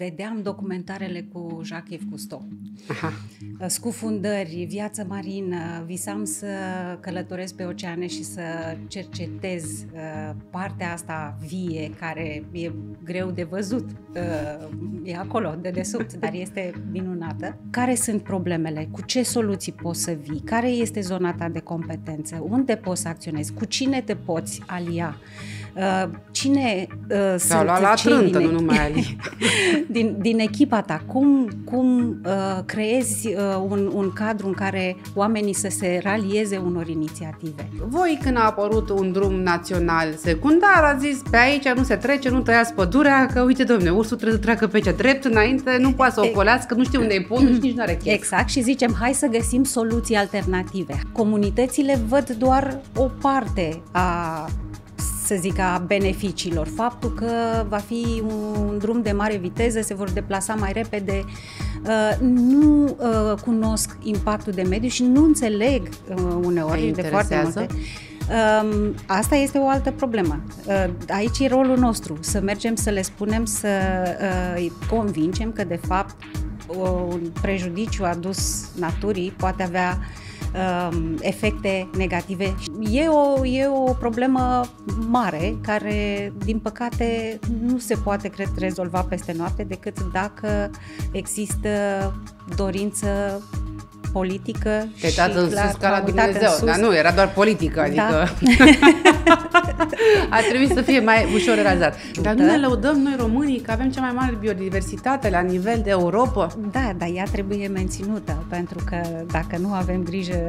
vedeam documentarele cu Jacques-Yves Cousteau. Aha. Ă, scufundări, viață marină, visam să călătoresc pe oceane și să cercetez ă, partea asta vie, care e greu de văzut, ă, e acolo, de desubt, dar este minunată. Care sunt problemele? Cu ce soluții poți să vii? Care este zona ta de competență? Unde poți să acționezi? Cu cine te poți alia? Uh, cine uh, sunt luat la cei trântă, din, nu numai din, din echipa ta? Cum, cum uh, creezi uh, un, un cadru în care oamenii să se ralieze unor inițiative? Voi, când a apărut un drum național secundar, a zis pe aici nu se trece, nu tăiați pădurea, că uite, domne, ursul trebuie să treacă pe aici drept înainte, nu poate să ocolească, nu știu unde e podul nici nu are chef. Exact, și zicem, hai să găsim soluții alternative. Comunitățile văd doar o parte a să zic, a beneficiilor. Faptul că va fi un drum de mare viteză, se vor deplasa mai repede, uh, nu uh, cunosc impactul de mediu și nu înțeleg uh, uneori de foarte multe. Um, asta este o altă problemă. Aici e rolul nostru, să mergem să le spunem, să îi convingem că, de fapt, un prejudiciu adus naturii poate avea Um, efecte negative. E o, e o problemă mare care, din păcate, nu se poate, cred, rezolva peste noapte decât dacă există dorință politică Te dat în sus ca la Dumnezeu, dar nu, era doar politică, da. adică da. a trebuit să fie mai ușor realizat. Da. Dar da. nu ne lăudăm noi românii că avem cea mai mare biodiversitate la nivel de Europa. Da, dar ea trebuie menținută, pentru că dacă nu avem grijă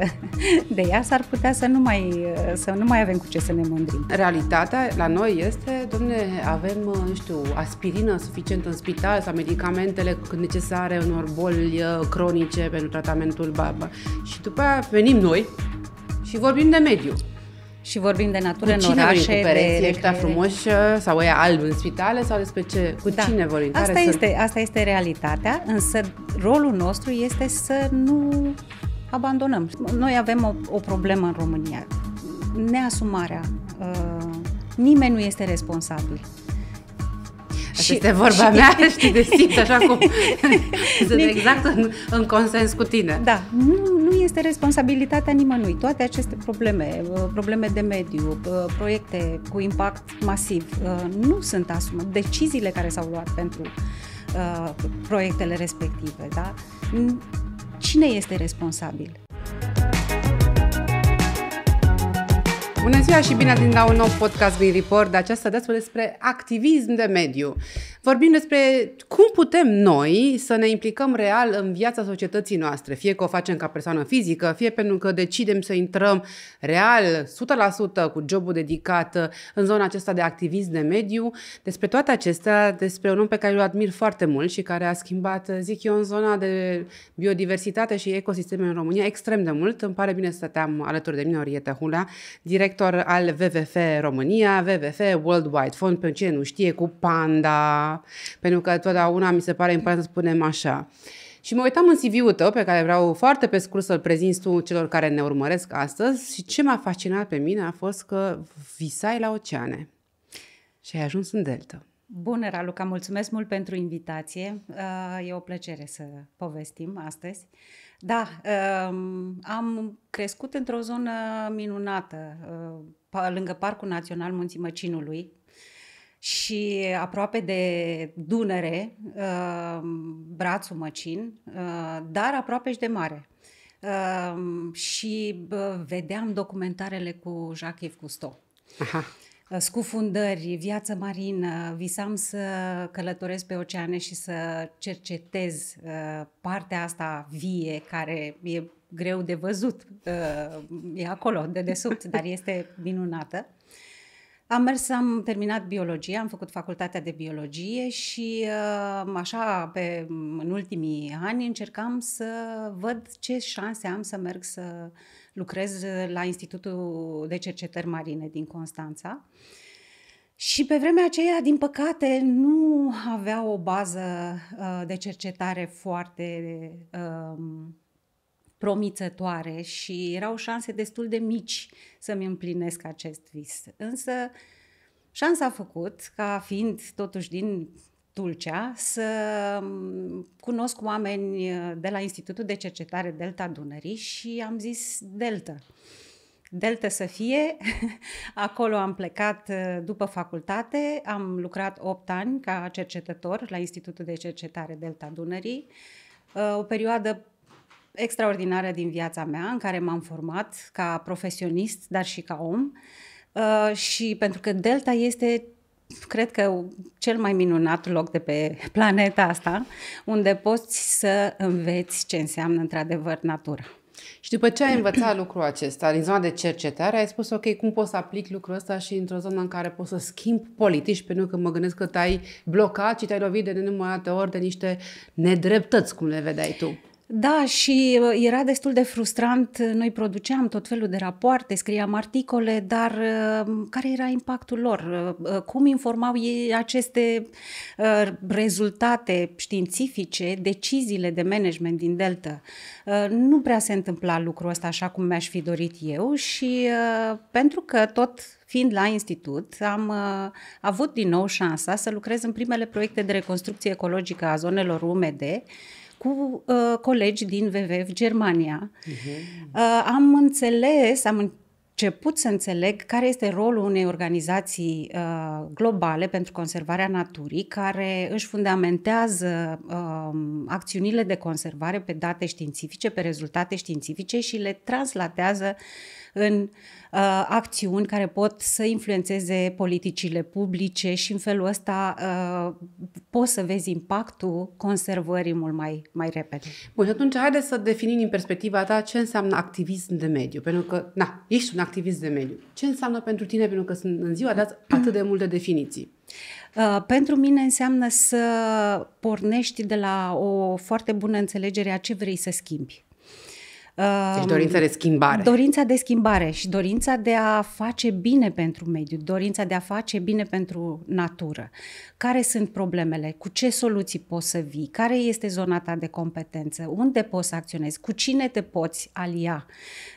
de ea, s-ar putea să nu mai, să nu mai avem cu ce să ne mândrim. Realitatea la noi este, domne, avem, nu știu, aspirină suficient în spital sau medicamentele necesare unor boli uh, cronice pentru tratamentul baba. Și după aia venim noi și vorbim de mediu. Și vorbim de natură cu cine în orașe, cu pereții ăștia frumoși ă, sau ăia alb în spitale sau despre ce, cu da. cine vorbim? Asta, care este, asta este realitatea, însă rolul nostru este să nu abandonăm. Noi avem o, o problemă în România, neasumarea. Uh, nimeni nu este responsabil și, este vorba și, mea știi, de simți așa cum sunt exact în, în consens cu tine. Da, nu, nu este responsabilitatea nimănui. Toate aceste probleme, uh, probleme de mediu, uh, proiecte cu impact masiv, uh, nu sunt asumă. Deciziile care s-au luat pentru proiectele respective, da? Cine este responsabil? Bună ziua și bine ați venit la un nou podcast Green Report, de această dată despre activism de mediu. Vorbim despre cum putem noi să ne implicăm real în viața societății noastre, fie că o facem ca persoană fizică, fie pentru că decidem să intrăm real, 100% cu jobul dedicat în zona aceasta de activism de mediu. Despre toate acestea, despre un om pe care îl admir foarte mult și care a schimbat, zic eu, în zona de biodiversitate și ecosisteme în România extrem de mult. Îmi pare bine să te am alături de mine, Orieta Hula, direct director al WWF România, WWF Worldwide Fund, pentru cine nu știe, cu Panda, pentru că totdeauna mi se pare important să spunem așa. Și mă uitam în CV-ul tău, pe care vreau foarte pe scurt să-l prezint tu celor care ne urmăresc astăzi și ce m-a fascinat pe mine a fost că visai la oceane și ai ajuns în delta. Bună, Raluca! Mulțumesc mult pentru invitație. Uh, e o plăcere să povestim astăzi. Da, ehm, am crescut într-o zonă minunată, eh, lângă Parcul Național Munții Măcinului și aproape de Dunăre, ehm, brațul Măcin, eh, dar aproape și de mare. Ehm, și vedeam documentarele cu jacques Cousteau. Aha. Uh, scufundări, viață marină, visam să călătoresc pe oceane și să cercetez uh, partea asta vie care e greu de văzut, uh, e acolo, de desubt, dar este minunată. Am mers, am terminat biologia, am făcut facultatea de biologie și așa pe, în ultimii ani încercam să văd ce șanse am să merg să uh, lucrez uh, la Institutul de Cercetări Marine din Constanța. Și pe vremea aceea, din păcate, nu avea o bază uh, de cercetare foarte uh, promițătoare și erau șanse destul de mici să-mi împlinesc acest vis. Însă, șansa a făcut ca fiind totuși din Tulcea să mm, cunosc oameni uh, de la Institutul de Cercetare Delta Dunării și am zis Delta. Delta să fie, acolo am plecat uh, după facultate, am lucrat 8 ani ca cercetător la Institutul de Cercetare Delta Dunării, uh, o perioadă extraordinară din viața mea în care m-am format ca profesionist, dar și ca om. Uh, și pentru că Delta este cred că cel mai minunat loc de pe planeta asta, unde poți să înveți ce înseamnă într-adevăr natura. Și după ce ai învățat lucrul acesta, din zona de cercetare, ai spus, ok, cum poți să aplic lucrul ăsta și într-o zonă în care poți să schimbi politici, pentru că mă gândesc că te-ai blocat și te-ai lovit de nenumărate ori de niște nedreptăți, cum le vedeai tu. Da, și uh, era destul de frustrant. Noi produceam tot felul de rapoarte, scriam articole, dar uh, care era impactul lor? Uh, cum informau ei aceste rezultate științifice, deciziile de management din Delta? Nu prea se întâmpla lucrul ăsta așa cum mi-aș fi dorit eu și pentru că tot fiind la institut, am uh, avut din nou șansa să lucrez în primele proiecte de reconstrucție ecologică a zonelor umede cu uh, colegi din WWF Germania. Uh-huh. Uh, am înțeles, am început să înțeleg care este rolul unei organizații uh, globale pentru conservarea naturii, care își fundamentează uh, acțiunile de conservare pe date științifice, pe rezultate științifice și le translatează în uh, Uh, acțiuni care pot să influențeze politicile publice și în felul ăsta uh, poți să vezi impactul conservării mult mai, mai repede. Bun, și atunci haideți să definim din perspectiva ta ce înseamnă activism de mediu, pentru că, na, ești un activist de mediu. Ce înseamnă pentru tine, pentru că sunt în ziua de azi atât de multe definiții? Uh, pentru mine înseamnă să pornești de la o foarte bună înțelegere a ce vrei să schimbi. Deci um, dorința de schimbare. Dorința de schimbare și dorința de a face bine pentru mediu, dorința de a face bine pentru natură. Care sunt problemele? Cu ce soluții poți să vii? Care este zona ta de competență? Unde poți să acționezi? Cu cine te poți alia?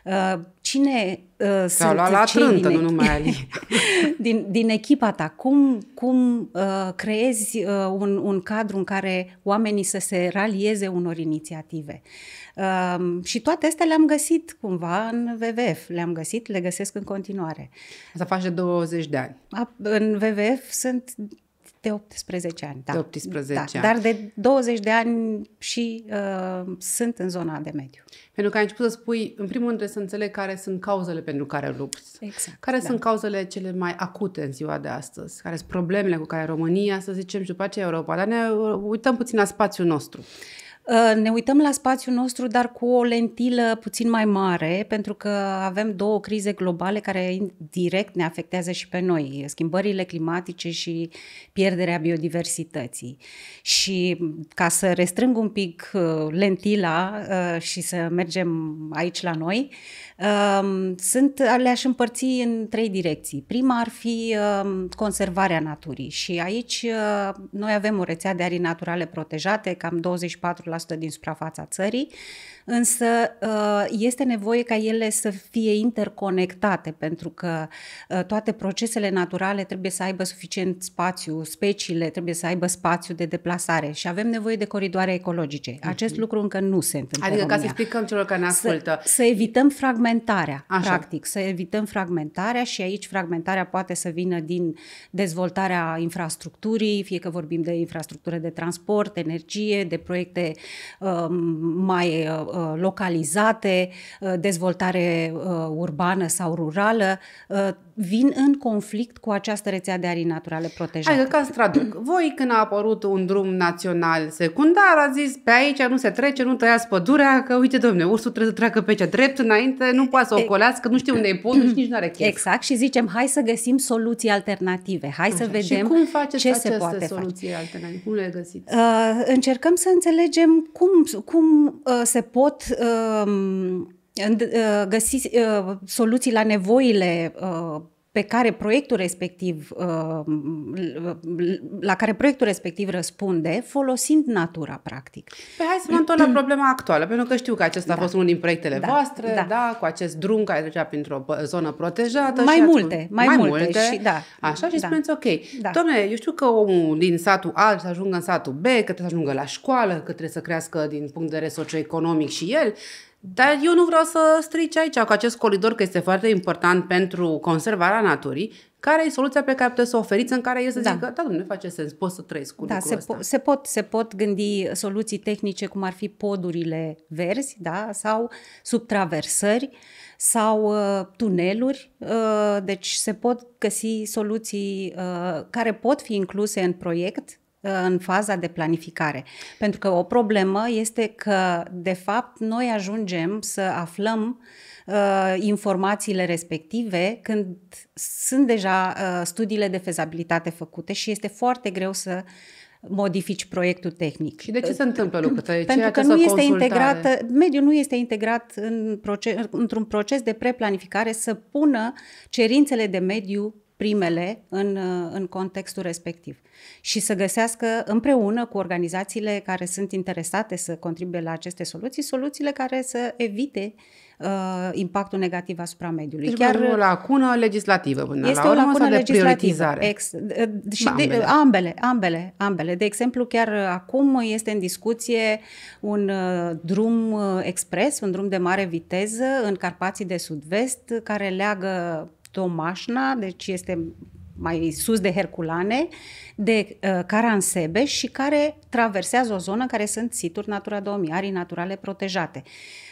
Uh, cine uh, sunt luat la trântă, din, nu numai din, din echipa ta? Cum, cum uh, creezi uh, un, un cadru în care oamenii să se ralieze unor inițiative? Uh, și toate astea le-am găsit cumva în WWF, le-am găsit, le găsesc în continuare. Asta face de 20 de ani. A, în WWF sunt de 18 ani, da. De 18 da, ani. Dar de 20 de ani și uh, sunt în zona de mediu. Pentru că ai început să spui, în primul rând trebuie să înțeleg care sunt cauzele pentru care lupți. Exact. Care da. sunt cauzele cele mai acute în ziua de astăzi? Care sunt problemele cu care România, să zicem, și după aceea Europa? Dar ne uh, uităm puțin la spațiul nostru. Ă, ne uităm la spațiul nostru, dar cu o lentilă puțin mai mare, pentru că avem două crize globale care direct ne afectează și pe noi, schimbările climatice și pierderea biodiversității. Și ca să restrâng un pic ă, lentila ă, și să mergem aici la noi, sunt, le-aș împărți în trei direcții. Prima ar fi conservarea naturii și aici noi avem o rețea de arii naturale protejate, cam 24% din suprafața țării, însă uh, este nevoie ca ele să fie interconectate, pentru că uh, toate procesele naturale trebuie să aibă suficient spațiu, speciile trebuie să aibă spațiu de deplasare și avem nevoie de coridoare ecologice. Mhm. Acest lucru încă nu se întâmplă. Adică, în ca să explicăm celor care ne ascultă. Să, să evităm fragmentarea, Așa. practic, să evităm fragmentarea și aici fragmentarea poate să vină din dezvoltarea infrastructurii, fie că vorbim de infrastructură de transport, energie, de proiecte um, mai uh, Uh, localizate, uh, dezvoltare uh, urbană sau rurală, vin în conflict cu această rețea de arii naturale protejate. Hai ca să traduc. Voi când a apărut un drum național secundar, a zis pe aici nu se trece, nu tăiați pădurea, că uite domne, ursul trebuie să treacă pe aici drept înainte, nu poate să ocolească, nu știu unde e podul nici nu are chef. Exact și zicem hai să găsim soluții alternative, hai Așa. să vedem și cum faceți ce se poate soluții face. alternative, cum le găsiți? Uh, încercăm să înțelegem cum, cum uh, se poate pot um, uh, găsi uh, soluții la nevoile uh, pe care proiectul respectiv, uh, la care proiectul respectiv răspunde, folosind natura, practic. Păi hai să mă întorc la mm. problema actuală, pentru că știu că acesta da. a fost unul din proiectele da. voastre, da. da, cu acest drum care trecea printr-o zonă protejată. Mai și multe, ați... mai, mai multe, multe. Și, da. Așa și da. spuneți, ok, da. domne, eu știu că omul din satul A să ajungă în satul B, că trebuie să ajungă la școală, că trebuie să crească din punct de vedere socioeconomic și el, dar eu nu vreau să strici aici cu acest colidor, că este foarte important pentru conservarea naturii, care e soluția pe care puteți să o oferiți în care eu să da. zic că, da, nu face sens, pot să trăiesc cu da, se, ăsta. Po- se, pot, se pot gândi soluții tehnice cum ar fi podurile verzi, da, sau subtraversări sau uh, tuneluri, uh, deci se pot găsi soluții uh, care pot fi incluse în proiect în faza de planificare. Pentru că o problemă este că, de fapt, noi ajungem să aflăm uh, informațiile respective când sunt deja uh, studiile de fezabilitate făcute și este foarte greu să modifici proiectul tehnic. Și de ce se întâmplă lucrul ăsta? Păi Pentru că nu este integrat, mediul nu este integrat în proces, într-un proces de preplanificare să pună cerințele de mediu primele în, uh, în contextul respectiv și să găsească împreună cu organizațiile care sunt interesate să contribuie la aceste soluții, soluțiile care să evite uh, impactul negativ asupra mediului. Deci Chiar o lacună legislativă până este la urmă, o lacună legislativă. Ex, și ambele. De, ambele, ambele, ambele. De exemplu, chiar uh, acum este în discuție un uh, drum uh, expres, un drum de mare viteză în Carpații de Sud-Vest care leagă Domașna, deci este mai sus de Herculane, de uh, Caransebe și care traversează o zonă care sunt situri Natura 2000, arii naturale protejate.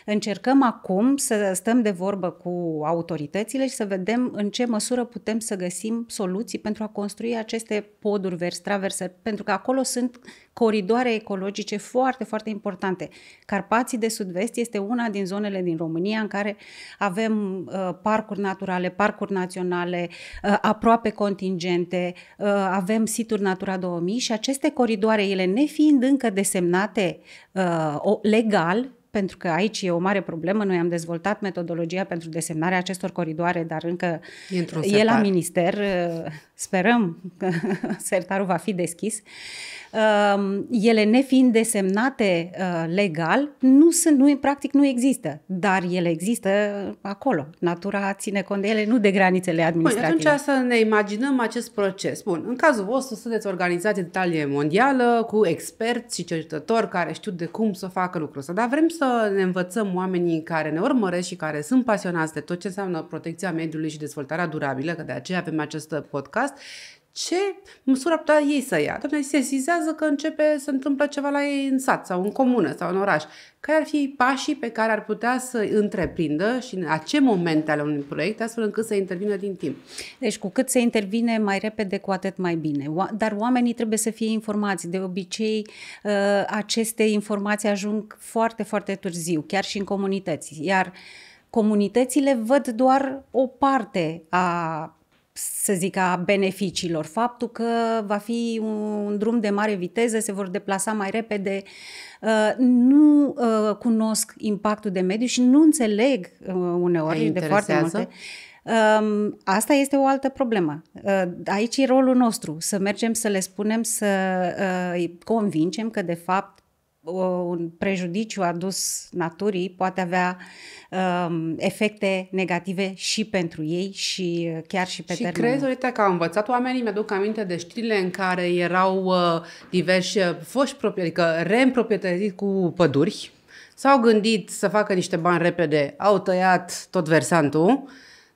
Încercăm acum să stăm de vorbă cu autoritățile și să vedem în ce măsură putem să găsim soluții pentru a construi aceste poduri verzi, traverse, pentru că acolo sunt coridoare ecologice foarte, foarte importante. Carpații de Sud-Vest este una din zonele din România în care avem uh, parcuri naturale, parcuri naționale, uh, aproape contingente, uh, avem situri Natura 2000 și aceste coridoare, ele nefiind încă desemnate uh, legal, pentru că aici e o mare problemă. Noi am dezvoltat metodologia pentru desemnarea acestor coridoare, dar încă e, e la minister. Sperăm că sertarul va fi deschis. Um, ele nefiind desemnate uh, legal, nu sunt, nu, practic nu există, dar ele există acolo. Natura ține cont de ele, nu de granițele administrative. Bun, atunci să ne imaginăm acest proces. Bun, în cazul vostru sunteți organizație de talie mondială cu experți și cercetători care știu de cum să facă lucrul ăsta, dar vrem să să ne învățăm oamenii care ne urmăresc și care sunt pasionați de tot ce înseamnă protecția mediului și dezvoltarea durabilă, că de aceea avem acest podcast, ce măsură putea ei să ia? Doamne, se sizează că începe să întâmplă ceva la ei în sat sau în comună sau în oraș. Care ar fi pașii pe care ar putea să întreprindă și în ce momente ale unui proiect, astfel încât să intervină din timp? Deci, cu cât se intervine mai repede, cu atât mai bine. Dar oamenii trebuie să fie informați. De obicei, ă, aceste informații ajung foarte, foarte târziu, chiar și în comunități. Iar comunitățile văd doar o parte a să zic, a beneficiilor. Faptul că va fi un drum de mare viteză, se vor deplasa mai repede, uh, nu uh, cunosc impactul de mediu și nu înțeleg uh, uneori de foarte multe. Um, asta este o altă problemă. Aici e rolul nostru, să mergem să le spunem, să îi convingem că de fapt un prejudiciu adus naturii poate avea um, efecte negative și pentru ei și uh, chiar și pe și termen. Și crezi, uite, că au învățat oamenii, mi-aduc aminte de știrile în care erau uh, diversi uh, foști proprietari, adică reîmproprietăți cu păduri, s-au gândit să facă niște bani repede, au tăiat tot versantul,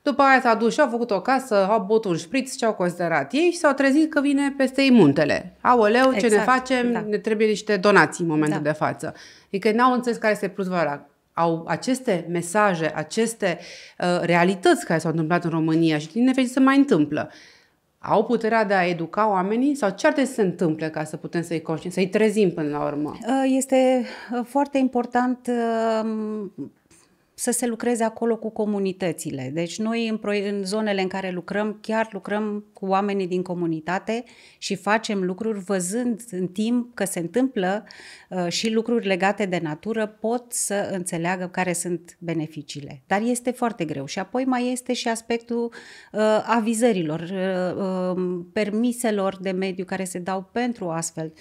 după aia s-a dus și au făcut o casă, au băut un șpriț, și au considerat ei și s-au trezit că vine peste ei muntele. Aoleu, exact, ce ne exact, facem? Da. Ne trebuie niște donații în momentul da. de față. Adică n-au înțeles care este plus valoarea au aceste mesaje, aceste uh, realități care s-au întâmplat în România și din nefericire se mai întâmplă. Au puterea de a educa oamenii sau ce ar trebui să se întâmple ca să putem să-i conștient, să-i trezim până la urmă? Uh, este uh, foarte important uh, să se lucreze acolo cu comunitățile. Deci noi în, în zonele în care lucrăm, chiar lucrăm cu oamenii din comunitate și facem lucruri văzând în timp că se întâmplă Uh, și lucruri legate de natură pot să înțeleagă care sunt beneficiile. Dar este foarte greu. Și apoi mai este și aspectul uh, avizărilor, uh, um, permiselor de mediu care se dau pentru astfel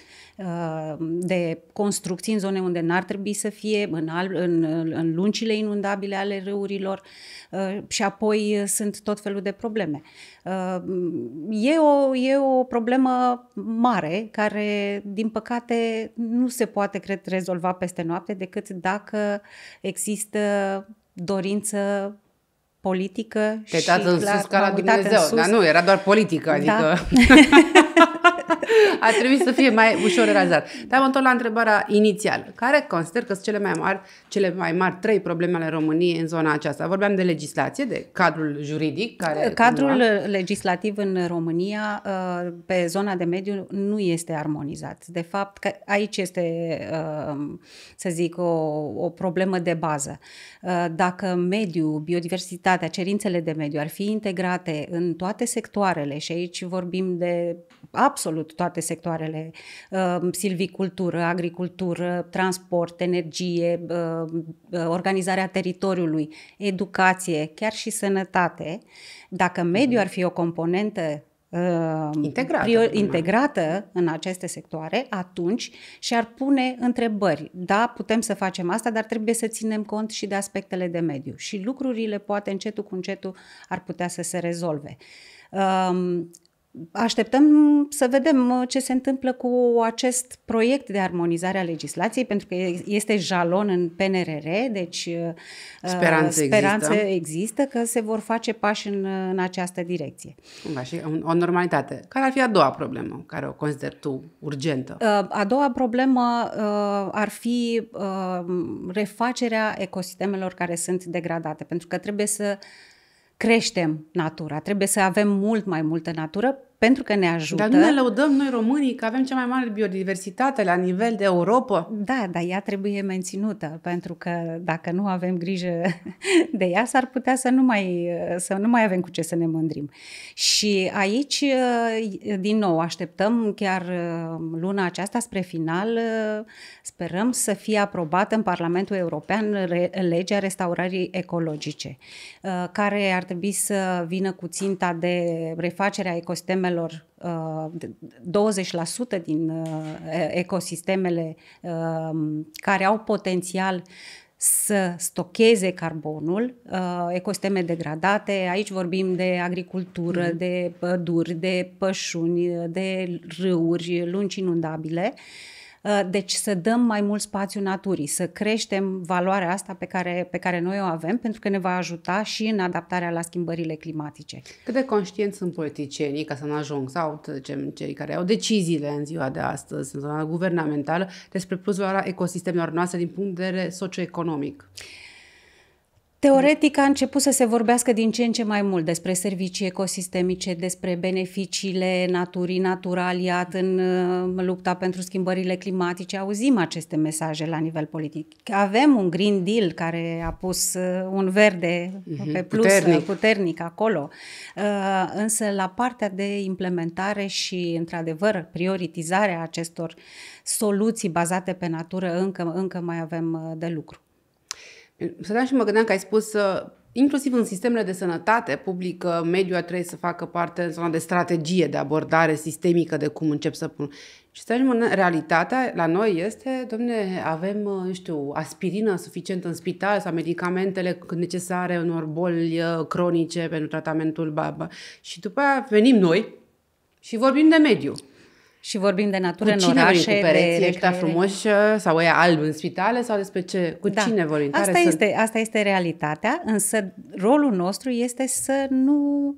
de construcții în zone unde n-ar trebui să fie, în, al, în, în lungile inundabile ale râurilor și apoi sunt tot felul de probleme. E o, e o problemă mare care, din păcate, nu se poate, cred, rezolva peste noapte decât dacă există dorință politică Te și în clar, sus ca la Dumnezeu, sus. dar nu, era doar politică, da. adică... Da. A trebuit să fie mai ușor razat. Dar mă întorc la întrebarea inițială, care consider că sunt cele mai mari, cele mai mari trei probleme ale României în zona aceasta. Vorbeam de legislație, de cadrul juridic. Care, cadrul cumva... legislativ în România uh, pe zona de mediu nu este armonizat. De fapt, că aici este, uh, să zic, o, o problemă de bază. Uh, dacă mediul, biodiversitatea, cerințele de mediu ar fi integrate în toate sectoarele și aici vorbim de absolut toate sectoarele, uh, silvicultură, agricultură, transport, energie, uh, uh, organizarea teritoriului, educație, chiar și sănătate, dacă mediul ar fi o componentă integrată, prior, integrată în aceste sectoare, atunci și-ar pune întrebări. Da, putem să facem asta, dar trebuie să ținem cont și de aspectele de mediu. Și lucrurile, poate, încetul cu încetul, ar putea să se rezolve. Um, Așteptăm să vedem uh, ce se întâmplă cu acest proiect de armonizare a legislației, pentru că este jalon în PNRR, deci speranțe, uh, uh, speranțe există. există că se vor face pași în, în această direcție. Da, și o normalitate. Care ar fi a doua problemă care o consider tu urgentă? A doua problemă ar fi refacerea ecosistemelor care sunt degradate, pentru că trebuie să creștem natura, trebuie să avem mult mai multă natură pentru că ne ajută. Dar nu ne lăudăm noi românii că avem cea mai mare biodiversitate la nivel de Europa. Da, dar ea trebuie menținută, pentru că dacă nu avem grijă de ea, s-ar putea să nu mai, să nu mai avem cu ce să ne mândrim. Și aici, din nou, așteptăm chiar um, luna aceasta spre final, uh, sperăm să fie aprobată în Parlamentul European legea restaurării ecologice, uh, care ar trebui să vină cu ținta de refacerea ecosistemelor ecosistemelor, 20% uh, din uh, ecosistemele um, care au potențial să stocheze carbonul, uh, ecosisteme degradate, aici vorbim de agricultură, mm-hmm. de păduri, de pășuni, de râuri, lungi inundabile, uh, Uh, deci să dăm mai mult spațiu naturii, să creștem valoarea asta pe care, pe care noi o avem, pentru că ne va ajuta și în adaptarea la schimbările climatice. Cât de conștienți sunt politicienii, ca să nu ajung, sau zicem cei care au deciziile în ziua de astăzi, în zona guvernamentală, despre plus ecosistemelor noastre din punct de vedere socioeconomic? Uh, Teoretic a început să se vorbească din ce în ce mai mult despre servicii ecosistemice, despre beneficiile naturii naturaliat în uh, lupta pentru schimbările climatice. Auzim aceste mesaje la nivel politic. Avem un Green Deal care a pus uh, un verde mhm. pe plus puternic, puternic acolo. Uh, însă la partea de implementare și, într-adevăr, prioritizarea acestor soluții bazate pe natură încă, încă mai avem de lucru. Stăteam și mă gândeam că ai spus uh, inclusiv în sistemele de sănătate publică, mediul trebuie să facă parte în zona de strategie, de abordare sistemică, de cum încep să pun. Și să ajungem realitatea la noi este, domne, avem, uh, nu știu, aspirină suficientă în spital sau medicamentele necesare unor boli uh, cronice pentru tratamentul baba. Și după aia venim noi și vorbim de mediu și vorbim de natură cu cine în orașe. Cu de ăștia frumoși uh, sau ăia alb în spitale sau despre ce? Cu da. cine vorbim? Asta, este, să... asta este realitatea, însă rolul nostru este să nu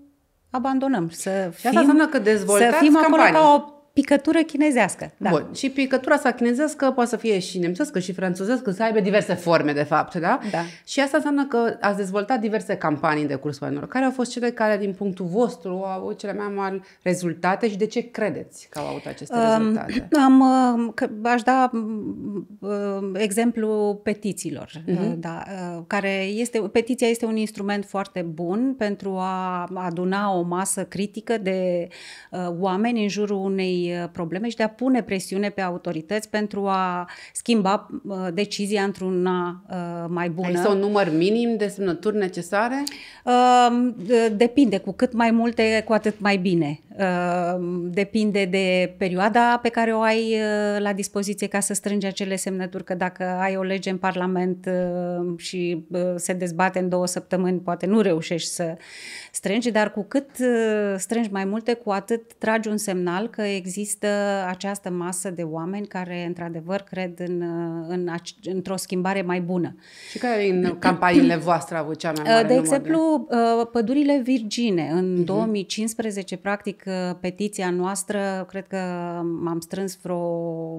abandonăm, să și fim, asta înseamnă că să fim acolo campanii. ca o Picătură chinezească, da. Bun. Și picătura asta chinezească poate să fie și nemțească și franțuzească, să aibă diverse forme, de fapt, da? da. Și asta înseamnă că ați dezvoltat diverse campanii de curs anilor. Care au fost cele care, din punctul vostru, au avut cele mai mari rezultate și de ce credeți că au avut aceste um, rezultate? Am, um, că, aș da um, um exemplu petițiilor, uh-huh. da, uh, care este, petiția este un instrument foarte bun pentru a aduna o masă critică de uh, oameni în jurul unei Uh, probleme și de a pune presiune pe autorități pentru a schimba uh, decizia într-una uh, mai bună. Există un număr minim de semnături necesare? Depinde, cu cât mai multe, cu atât mai bine. Uh, depinde de perioada pe care o ai uh, la dispoziție ca să strângi acele semnături, că dacă ai o lege în Parlament uh, și se dezbate în două săptămâni, poate nu reușești să strângi, dar cu cât strângi mai multe, cu atât tragi un semnal că există această masă de oameni care, într-adevăr, cred în, în, într-o schimbare mai bună. Și care în campaniile voastre au avut cea mai mare De exemplu, de... pădurile virgine. În mhm. uh-huh. 2015, practic, petiția noastră, cred că am strâns vreo 50-60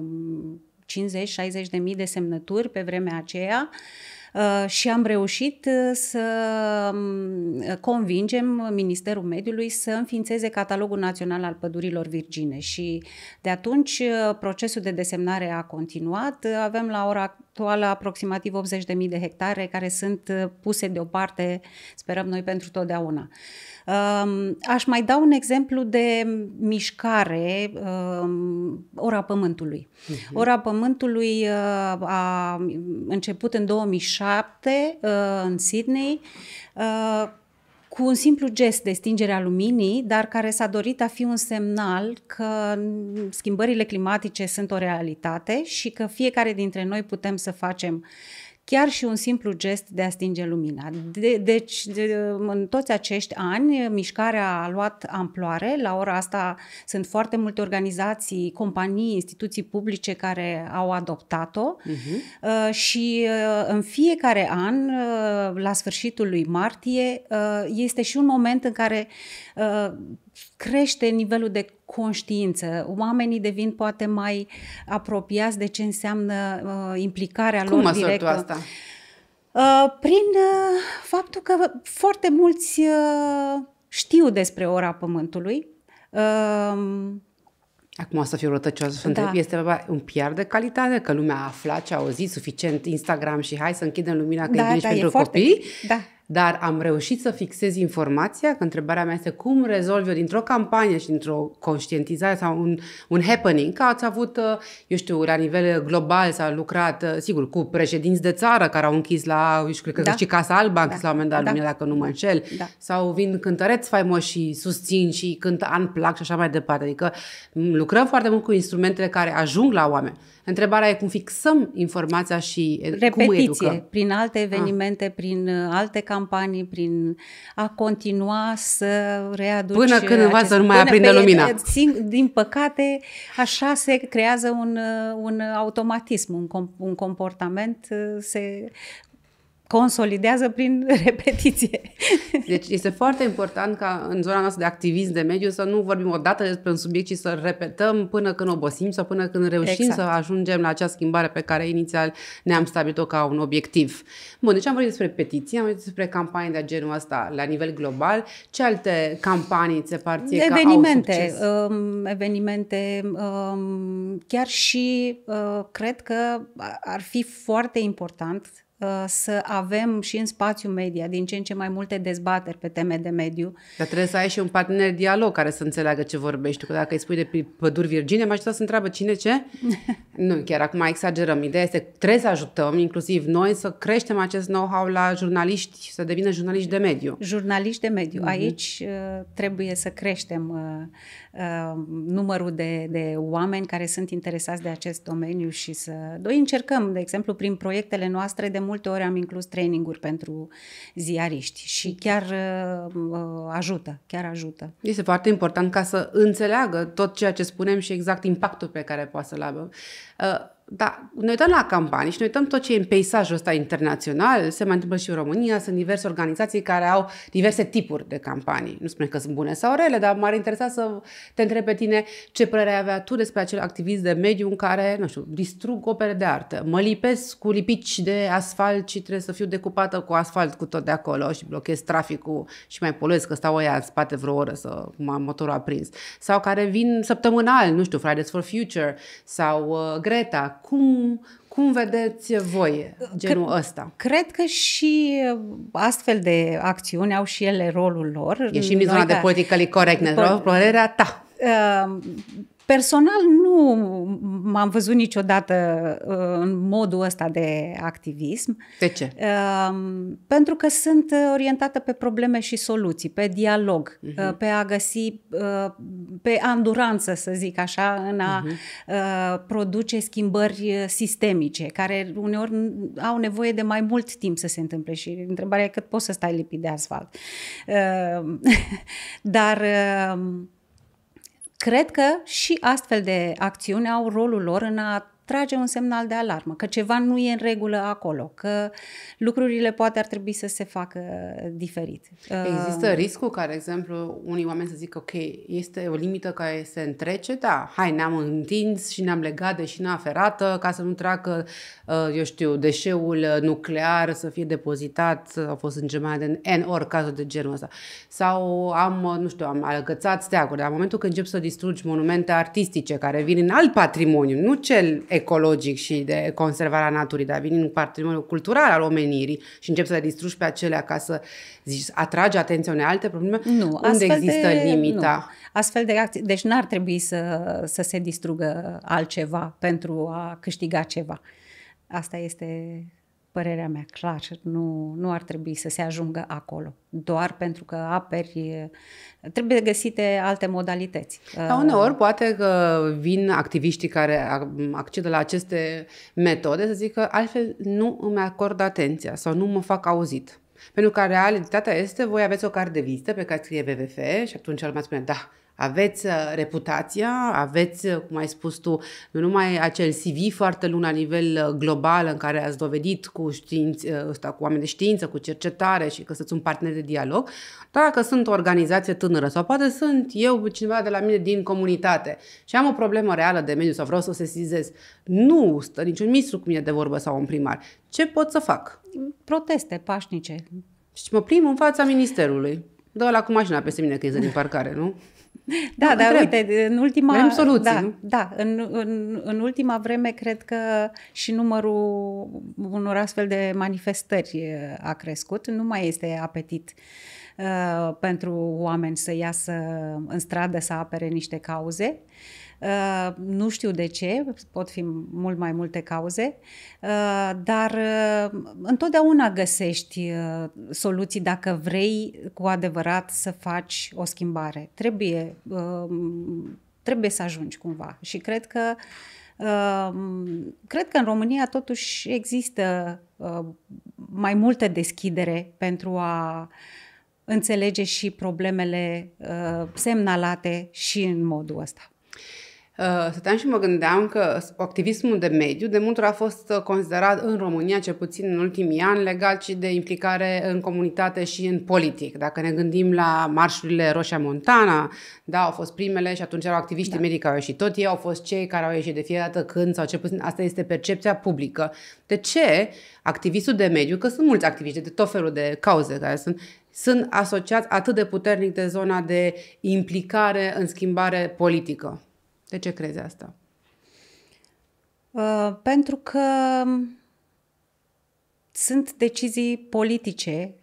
de mii de semnături pe vremea aceea Uh, și am reușit uh, să um, convingem Ministerul Mediului să înființeze Catalogul Național al Pădurilor Virgine și de atunci uh, procesul de desemnare a continuat. Avem la ora actuală aproximativ 80.000 de hectare care sunt puse deoparte, sperăm noi, pentru totdeauna. Um, aș mai da un exemplu de mișcare, um, Ora Pământului. Mhm. Ora Pământului a început în 2006 2007 uh, în Sydney uh, cu un simplu gest de stingere a luminii, dar care s-a dorit a fi un semnal că schimbările climatice sunt o realitate și că fiecare dintre noi putem să facem uh, chiar și un simplu gest de a stinge lumina. De, deci, de, în toți acești ani, mișcarea a luat amploare. La ora asta sunt foarte multe organizații, companii, instituții publice care au adoptat-o uh-huh. Uh, și uh, în fiecare an, uh, la sfârșitul lui martie, uh, este și un moment în care uh, crește nivelul de conștiință. Oamenii devin poate mai apropiați de ce înseamnă uh, implicarea Cum lor directă. Cum asta? Uh, prin uh, faptul că foarte mulți uh, știu despre ora Pământului. Uh, Acum să fiu rătăcios, da. este un PR de calitate, că lumea a aflat ce a auzit suficient Instagram și hai să închidem lumina că da, da, e bine da, și pentru e copii. Foarte, da dar am reușit să fixez informația, că întrebarea mea este cum rezolv eu dintr-o campanie și dintr-o conștientizare sau un, un happening, că ați avut, uh, eu știu, la nivel global s-a lucrat, uh, sigur, cu președinți de țară care au închis la, eu știu, cred da. da. că și Casa Alba da. închis la un moment dat, da. Lumea, dacă nu mă înșel, da. sau vin cântăreți faimoși și susțin și cântă an plac și așa mai departe. Adică lucrăm foarte mult cu instrumentele care ajung la oameni. Întrebarea e cum fixăm informația și Repetiție, cum educăm. prin alte ah. evenimente, ah. prin uh, alte campanii, prin a continua să readuci... Până uh, când învață acest... nu mai aprinde pe, lumina. Uh, din păcate, așa se creează un, un automatism, un, com, un comportament se consolidează prin repetiție. Deci este foarte important ca în zona noastră de activism de mediu să nu vorbim odată despre un subiect, ci să repetăm până când obosim sau până când reușim exact. să ajungem la acea schimbare pe care inițial ne-am stabilit-o ca un obiectiv. Bun, deci am vorbit despre petiții, am vorbit despre campanii de genul ăsta la nivel global. Ce alte campanii ți par ție evenimente, Ca au succes? Um, evenimente, um, chiar și uh, cred că ar fi foarte important Uh, să avem și în spațiu media din ce în ce mai multe dezbateri pe teme de mediu. Dar trebuie să ai și un partener dialog care să înțeleagă ce vorbești. Că dacă îi spui de păduri virgine, mai să întreabă cine ce? nu, chiar acum exagerăm. Ideea este că trebuie să ajutăm, inclusiv noi, să creștem acest know-how la jurnaliști, să devină jurnaliști de mediu. Jurnaliști de mediu. Mhm. Aici uh trebuie să creștem uh, Uh, numărul de, de oameni care sunt interesați de acest domeniu și să... doi încercăm, de exemplu, prin proiectele noastre, de multe ori am inclus traininguri pentru ziariști și chiar uh, uh, ajută, chiar ajută. Este foarte important ca să înțeleagă tot ceea ce spunem și exact impactul pe care poate să-l aibă. Uh, da, ne uităm la campanii și ne uităm tot ce e în peisajul ăsta internațional, se mai întâmplă și în România, sunt diverse organizații care au diverse tipuri de campanii. Nu spune că sunt bune sau rele, dar m-ar interesa să te întreb pe tine ce părere avea tu despre acel activist de mediu în care, nu știu, distrug opere de artă, mă lipesc cu lipici de asfalt și trebuie să fiu decupată cu asfalt cu tot de acolo și blochez traficul și mai poluez că stau aia în spate vreo oră să mă motorul aprins. Sau care vin săptămânal, nu știu, Fridays for Future sau uh, Greta, cum, cum vedeți voi genul C- ăsta? Cred că și astfel de acțiuni au și ele rolul lor. Ieșim din zona de politică correctness, pol- părerea ta. Ehm, personal nu m-am văzut niciodată uh, în modul ăsta de activism. De ce? Ehm, pentru că sunt orientată pe probleme și soluții, pe dialog, uh-huh. pe a găsi, uh, pe anduranță, să zic așa, în a uh-huh. produce schimbări sistemice, care uneori au nevoie de mai mult timp să se întâmple și întrebarea e cât poți să stai lipit de asfalt. Ehm, dar Cred că și astfel de acțiuni au rolul lor în a trage un semnal de alarmă, că ceva nu e în regulă acolo, că lucrurile poate ar trebui să se facă uh, diferit. Uh, Există uh, riscul, ca de exemplu, unii oameni să zică, ok, este o limită care se întrece, da, hai, ne-am întins și ne-am legat de șina ferată uh, ca să nu treacă, eu știu, deșeul nuclear să fie depozitat, au fost îngemate în N ori cazul de genul ăsta. Sau am, nu știu, am alăgățat steaguri, dar în momentul când încep să distrugi monumente artistice care vin în alt patrimoniu, nu cel ecologic și de conservarea naturii, dar vin în patrimoniul cultural al omenirii și încep să le distrugi pe acelea ca să zici, atragi atenția unei alte probleme, nu, unde există de, limita? Nu. Astfel de reacții, deci n-ar trebui să, să se distrugă altceva pentru a câștiga ceva. Asta este părerea mea, clar, nu, nu ar trebui să se ajungă acolo, doar pentru că aperi, trebuie găsite alte modalități. Dar uneori poate că vin activiștii care accedă la aceste metode să zică altfel nu îmi acord atenția sau nu mă fac auzit. Pentru că realitatea este, voi aveți o carte de vizită pe care scrie WWF și atunci lumea spune, da, aveți uh, reputația, aveți, uh, cum ai spus tu, nu numai acel CV foarte lung la nivel uh, global în care ați dovedit cu, știință, cu oameni de știință, cu cercetare și că sunteți un partener de dialog, dar dacă sunt o organizație tânără sau poate sunt eu cineva de la mine din comunitate și am o problemă reală de mediu sau vreau să o sesizez, nu stă niciun ministru cu mine de vorbă sau un primar. Ce pot să fac? Proteste pașnice. Și deci mă prim în fața ministerului. Dă la cu mașina peste mine că din parcare, nu? Da, nu, dar uite, în ultima... Vrem soluții, da, nu? da în, în, în ultima vreme cred că și numărul unor astfel de manifestări a crescut. Nu mai este apetit uh, pentru oameni să iasă în stradă să apere niște cauze. Uh, Uh, nu știu de ce, pot fi mult mai multe cauze, uh, dar uh, întotdeauna găsești soluții dacă vrei cu adevărat să faci o schimbare. Trebuie, trebuie să ajungi cumva și cred că cred că în România totuși există mai multă deschidere pentru a înțelege și problemele semnalate și în modul ăsta. Uh, stăteam și mă gândeam că activismul de mediu de mult a fost uh, considerat în România, cel puțin în ultimii ani, legat și de implicare în comunitate și în politic. Dacă ne gândim la marșurile Roșia Montana, da, au fost primele și atunci erau activiștii da. medici care au ieșit. Tot ei au fost cei care au ieșit de fiecare dată când, sau cel puțin asta este percepția publică. De ce activistul de mediu, că sunt mulți activiști de tot felul de cauze care sunt, sunt asociați atât de puternic de zona de implicare în schimbare politică? De ce crezi asta? Uh, pentru că um, sunt decizii politice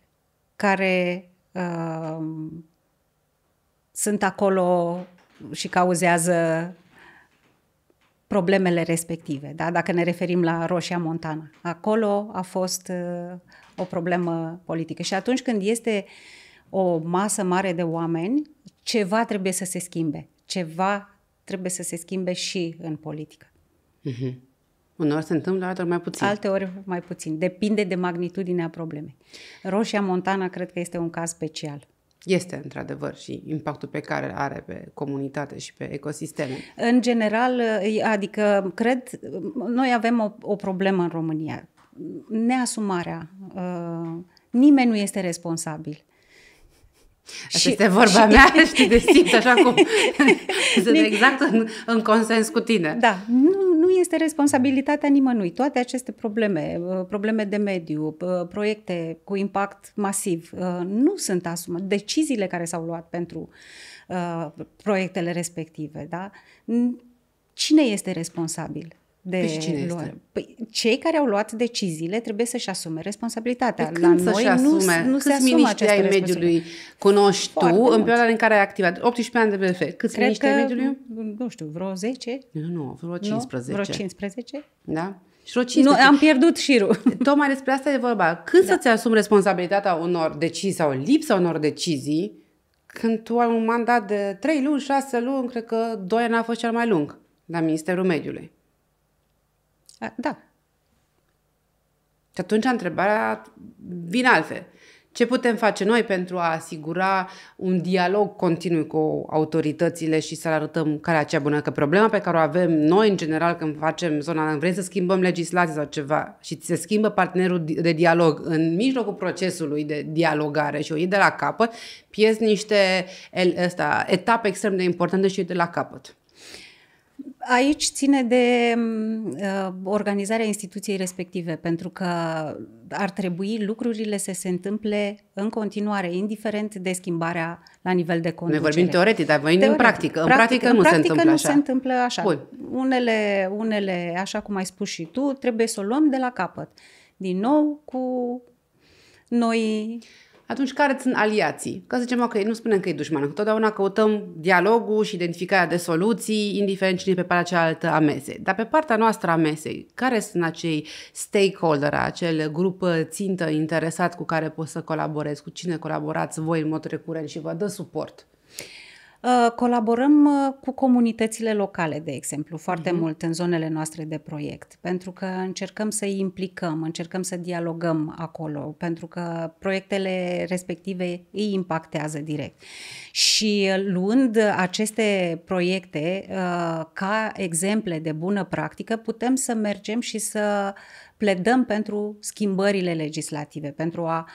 care uh, sunt acolo și cauzează problemele respective. Da? Dacă ne referim la Roșia Montana, acolo a fost uh, o problemă politică. Și atunci când este o masă mare de oameni, ceva trebuie să se schimbe, ceva trebuie să se schimbe și în politică. Mm-hmm. Uneori se întâmplă, alteori mai puțin. Alte ori mai puțin. Depinde de magnitudinea problemei. Roșia Montana cred că este un caz special. Este, într-adevăr, și impactul pe care are pe comunitate și pe ecosisteme. În general, adică, cred, noi avem o, o problemă în România. Neasumarea. Uh, nimeni nu este responsabil. Uh, Asta și, este vorba și... mea, știi, de simt așa cum sunt exact în, în consens cu tine. Da, nu, nu este responsabilitatea nimănui. Toate aceste probleme, uh, probleme de mediu, uh, proiecte cu impact masiv, uh, nu sunt asumate. Deciziile care s-au luat pentru proiectele respective, da? Cine este responsabil? Păi de păi cine luare. Este? Păi cei care au luat deciziile trebuie să-și asume responsabilitatea. Păi când La noi asume? nu, nu Câți se asumă această ai mediului cunoști Foarte tu mult. în perioada în care ai activat? 18 ani de BF. Câți Cred miniștri ai mediului? Nu știu, vreo 10? Nu, nu vreo 15. Nu, vreo 15? Da. Și vreo 15. Nu, am pierdut șirul. Tocmai despre asta e vorba. Când da. să-ți asumi responsabilitatea unor decizii sau lipsa unor decizii, când tu ai un mandat de 3 luni, 6 luni, cred că 2 ani a fost cel mai lung la Ministerul Mediului. Da. Și atunci întrebarea vine altfel. Ce putem face noi pentru a asigura un dialog continuu cu autoritățile și să arătăm care e acea bună? Că problema pe care o avem noi, în general, când facem zona, vrem să schimbăm legislația sau ceva și se schimbă partenerul de dialog în mijlocul procesului de dialogare și o iei de la capăt, pierzi niște el, asta, etape extrem de importante și o iei de la capăt. Aici ține de mm, uh, organizarea instituției respective, pentru că ar trebui lucrurile să se întâmple în continuare, indiferent de schimbarea la nivel de conducere. Ne vorbim teoretic, dar vorbim în practică. În practică, în practică nu, practică se, întâmplă nu așa. se întâmplă așa. Bun. Unele, unele, așa cum ai spus și tu, trebuie să o luăm de la capăt. Din nou cu noi atunci care sunt aliații? Că zicem, ok, nu spunem că e dușmanul, totdeauna căutăm dialogul și identificarea de soluții, indiferent cine e pe partea cealaltă a mesei. Dar pe partea noastră a mesei, care sunt acei stakeholder, acel grup țintă interesat cu care poți să colaborezi, cu cine colaborați voi în mod recurent și vă dă suport? Uh, colaborăm uh, cu comunitățile locale, de exemplu, foarte uh-huh. mult în zonele noastre de proiect, pentru că încercăm să îi implicăm, încercăm să dialogăm acolo, pentru că proiectele respective îi impactează direct. Și uh, luând aceste proiecte ca exemple de bună practică, putem să mergem și să pledăm pentru schimbările legislative, pentru a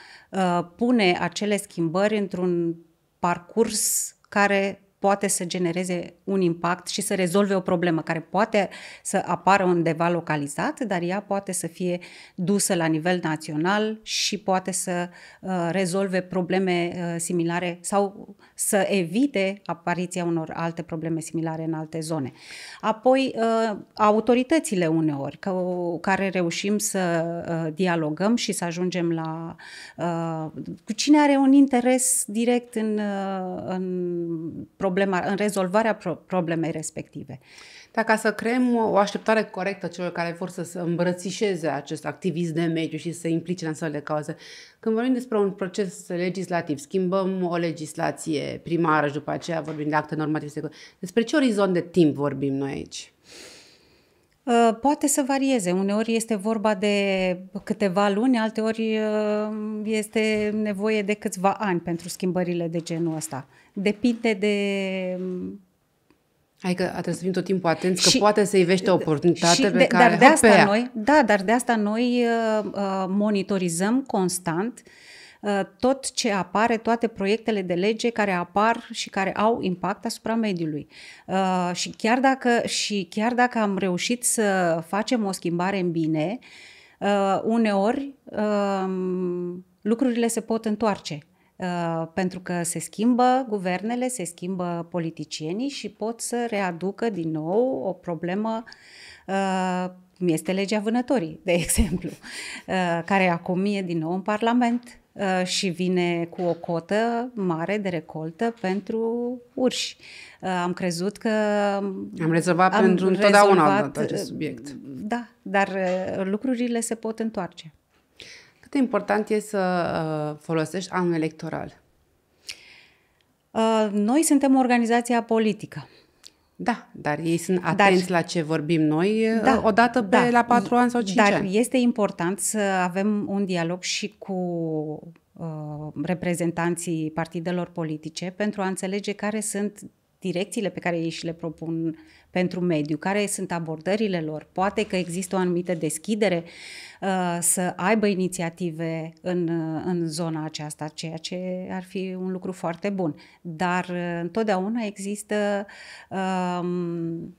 pune acele schimbări într-un parcurs care poate să genereze un impact și să rezolve o problemă care poate să apară undeva localizat, dar ea poate să fie dusă la nivel național și poate să uh, rezolve probleme uh, similare sau să evite apariția unor alte probleme similare în alte zone. Apoi, uh, autoritățile uneori, cu care reușim să dialogăm și să ajungem la cu cine are un interes direct în, în problemă problema, în rezolvarea pro- problemei respective. Dar ca să creăm o așteptare corectă celor care vor să se îmbrățișeze acest activist de mediu și să se implice în astfel de cauze, când vorbim despre un proces legislativ, schimbăm o legislație primară și după aceea vorbim de acte normative, despre ce orizont de timp vorbim noi aici? Uh, poate să varieze. Uneori este vorba de câteva luni, alteori uh, este nevoie de câțiva ani pentru schimbările de genul ăsta depinde de Adică trebuit să fim tot timpul atenți că poate să ivește o oportunitate și de, pe care... Dar de asta hopea. noi, da, dar de asta noi uh, uh, monitorizăm constant uh, tot ce apare, toate proiectele de lege care apar și care au impact asupra mediului. Uh, și, chiar dacă, și chiar dacă am reușit să facem o schimbare în bine, uh, uneori uh, lucrurile se pot întoarce. Uh, pentru că se schimbă guvernele, se schimbă politicienii și pot să readucă din nou o problemă uh, cum este legea vânătorii, de exemplu, uh, care acum e din nou în Parlament și vine cu o cotă mare de recoltă pentru urși. Am crezut că... Am rezolvat am pentru întotdeauna rezolvat, acest subiect. Da, dar lucrurile se pot întoarce de important e să uh, folosești anul electoral? Uh, noi suntem o organizație Da, dar ei sunt atenți dar, la ce vorbim noi uh, da, odată pe da, la patru ani sau cinci dar ani. Dar este important să avem un dialog și cu uh, reprezentanții partidelor politice pentru a înțelege care sunt direcțiile pe care ei și le propun pentru mediu, care sunt abordările lor. Poate că există o anumită deschidere uh, Uh, să aibă inițiative în, uh, în zona aceasta, ceea ce ar fi un lucru foarte bun. Dar uh, întotdeauna există um,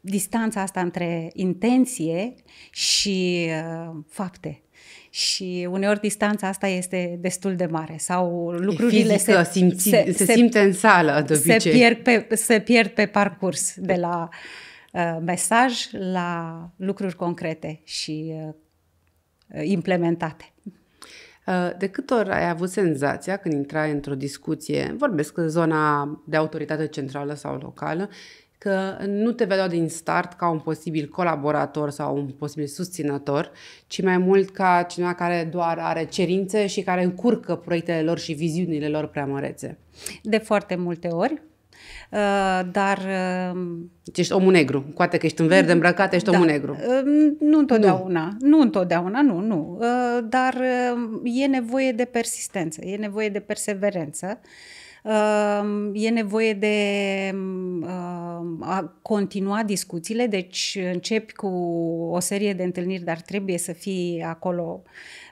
distanța asta între intenție și uh, fapte. Și uneori distanța asta este destul de mare sau lucrurile se, simți, se, se, se simte în sală de obicei. Se pierd pe, se pierd pe parcurs de la uh, Uh, mesaj la lucruri concrete și uh, implementate. Uh, de câte ori ai avut senzația când intrai într-o discuție, vorbesc de zona de autoritate centrală sau locală, că nu te vedeau din start ca un posibil colaborator sau un posibil susținător, ci mai mult ca cineva care doar are cerințe și care încurcă proiectele lor și viziunile lor prea mărețe. De foarte multe ori, Uh, dar... Uh, deci ești omul negru, atât că ești în verde îmbrăcat, ești da, omul negru. Uh, nu întotdeauna, nu, nu întotdeauna, nu, nu, dar e nevoie de persistență, e nevoie de perseverență e nevoie de a continua discuțiile, deci începi cu o serie de întâlniri, dar trebuie să fii acolo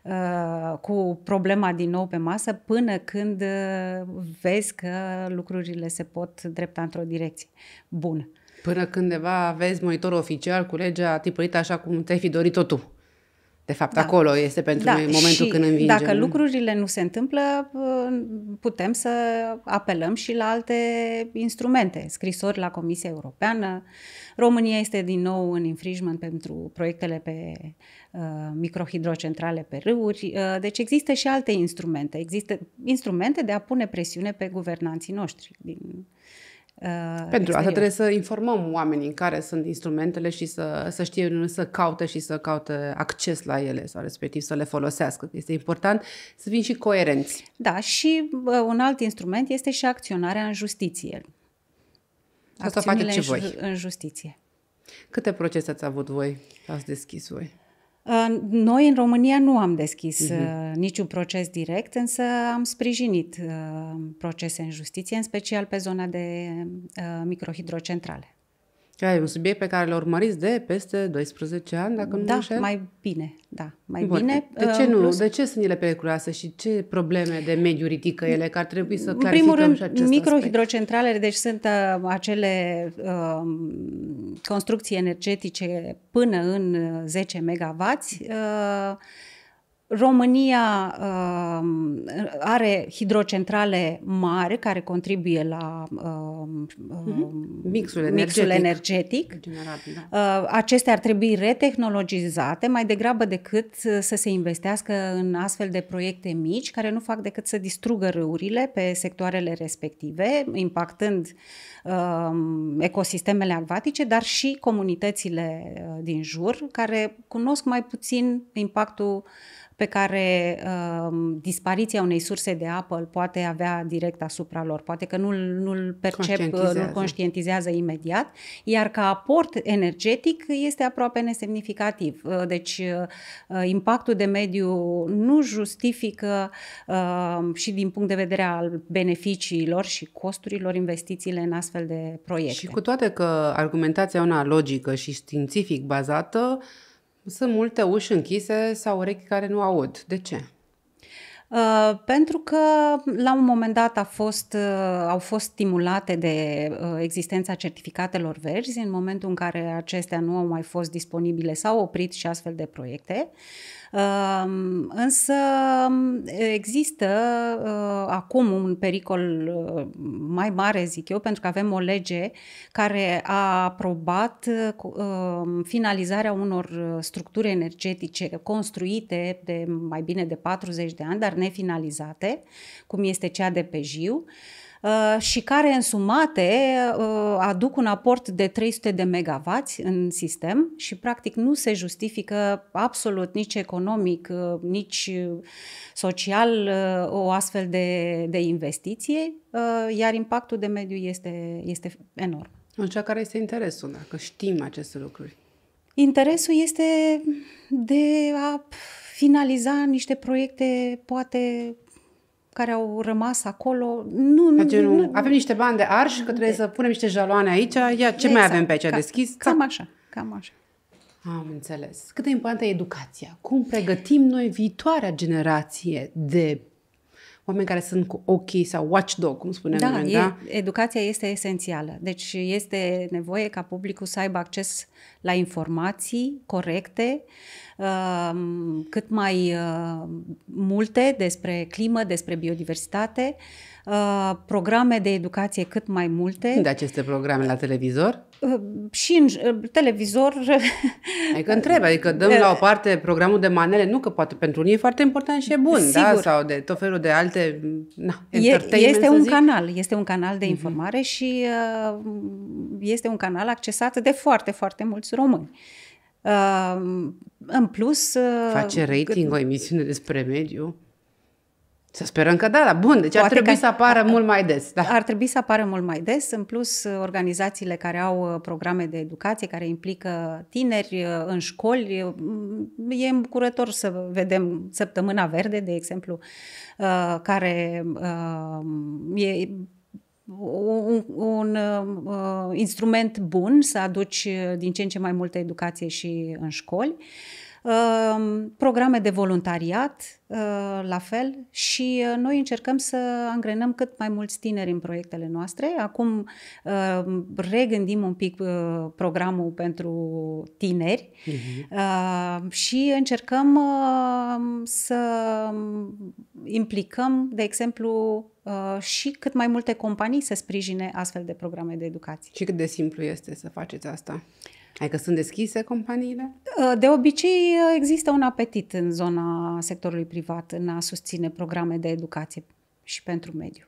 Uh, cu problema din nou pe masă până când uh, vezi că lucrurile se pot drepta într-o direcție. Bun. Până cândva vezi monitorul oficial cu legea tipărită așa cum te-ai fi dorit-o tu. De fapt, da. acolo este pentru da. noi momentul și când învingem. dacă lucrurile nu se întâmplă, uh, putem să apelăm și la alte instrumente, scrisori la Comisia Europeană, uh, România este din nou în infringement pentru proiectele pe uh, microhidrocentrale pe râuri, uh, deci există și alte instrumente. Există instrumente de a pune presiune pe guvernanții noștri din Uh, Pentru exterior. asta trebuie să informăm oamenii în care sunt instrumentele și să, să știe să caute și să caute acces la ele sau respectiv să le folosească. Este important să fim și coerenți. Da, și uh, un alt instrument este și acționarea în justiție. Și asta faceți și voi. în justiție. Câte procese ați avut voi, ați deschis voi? Noi în România nu am deschis uh-huh. niciun proces direct, însă am sprijinit uh, procese în justiție, în special pe zona de uh, microhidrocentrale. E un subiect pe care l urmăriți de peste 12 ani, dacă nu Da, înșel? mai bine, da, mai Bun. bine. De ce nu? Plus... De ce sunt ele periculoase și ce probleme de mediu ridică ele, că ar trebui să clarificăm În primul rând, și acest microhidrocentralele, deci sunt uh, acele uh, construcții energetice până în 10 MW, uh, uh România uh, are hidrocentrale mari care contribuie la uh, uh, mixul energetic. Mixul energetic. General, da. uh, acestea ar trebui retehnologizate mai degrabă decât uh, să se investească în astfel de proiecte mici care nu fac decât să distrugă râurile pe sectoarele respective, impactând ecosistemele acvatice, dar și comunitățile uh, din jur care cunosc mai puțin impactul pe care uh, dispariția unei surse de apă îl poate avea direct asupra lor. Poate că nu-l, nu-l percep, conștientizează. nu-l conștientizează imediat, iar ca aport energetic este aproape nesemnificativ. Uh, deci, uh, impactul de mediu nu justifică uh, și din punct de vedere al beneficiilor și costurilor investițiile în astfel de proiecte. Și cu toate că argumentația una logică și științific bazată, uh, sunt multe uși închise sau urechi care nu aud. De ce? Uh, pentru că la un moment dat a fost, uh, au fost stimulate de uh, existența certificatelor verzi în momentul în care acestea nu au mai fost disponibile, s-au oprit și astfel de proiecte. Însă există acum un pericol mai mare, zic eu, pentru că avem o lege care a aprobat finalizarea unor structuri energetice construite de mai bine de 40 de ani, dar nefinalizate, cum este cea de pe Jiu, uh, și care însumate uh, aduc un aport de 300 de megawatți în sistem și practic nu se justifică absolut nici economic, uh, nici social o astfel de, de investiție, iar impactul de mediu este, este enorm. În deci, cea care este interesul, dacă știm aceste lucruri? Interesul este de a finaliza niște proiecte, poate care au rămas acolo. Nu, nu, genul, deci, nu, nu. Avem niște bani de arș, că trebuie de... să punem niște jaloane aici. Ia, ce exact. mai avem pe aici Ca, deschis? Cam așa, cam așa. Am înțeles. Cât de importantă e educația? Cum pregătim noi viitoarea generație de oameni care sunt cu ochii sau watchdog, cum spunem da, noi, e, da? educația este esențială. Deci este nevoie ca publicul să aibă acces la informații corecte, um, cât mai uh, multe despre climă, despre biodiversitate, Uh, programe de educație cât mai multe. De aceste programe? La televizor? Uh, și în uh, televizor. Adică întreb, adică dăm la o parte programul de manele, nu că poate pentru unii e foarte important și e bun, da? Sigur. da? Sau de tot felul de alte. Na, este un zic. canal, este un canal de uh-huh. informare și este un canal accesat de foarte, foarte mulți români. În plus. Face rating o emisiune despre mediu. Să sperăm că da, dar bun, deci Poate ar trebui să apară ar, mult mai des. Da. Ar trebui să apară mult mai des. În plus, organizațiile care au uh, programe de educație, care implică tineri uh, în școli, uh, e încurător să vedem Săptămâna Verde, de exemplu, care e un, un uh, instrument bun să aduci din ce în ce mai multă educație și în școli. Uh, Ehm, programe de voluntariat, ehm, la fel, și eh, noi încercăm să angrenăm cât mai mulți tineri în proiectele noastre. Acum ehm, regândim un pic eh, programul pentru tineri uh-huh. și încercăm să implicăm, de exemplu, eh, și cât mai multe companii să sprijine astfel de programe de educație. Și cât de simplu este să faceți asta? Uh, Adică sunt deschise companiile? Uh, de obicei uh, există un apetit în zona sectorului privat în a susține programe de educație și pentru mediu.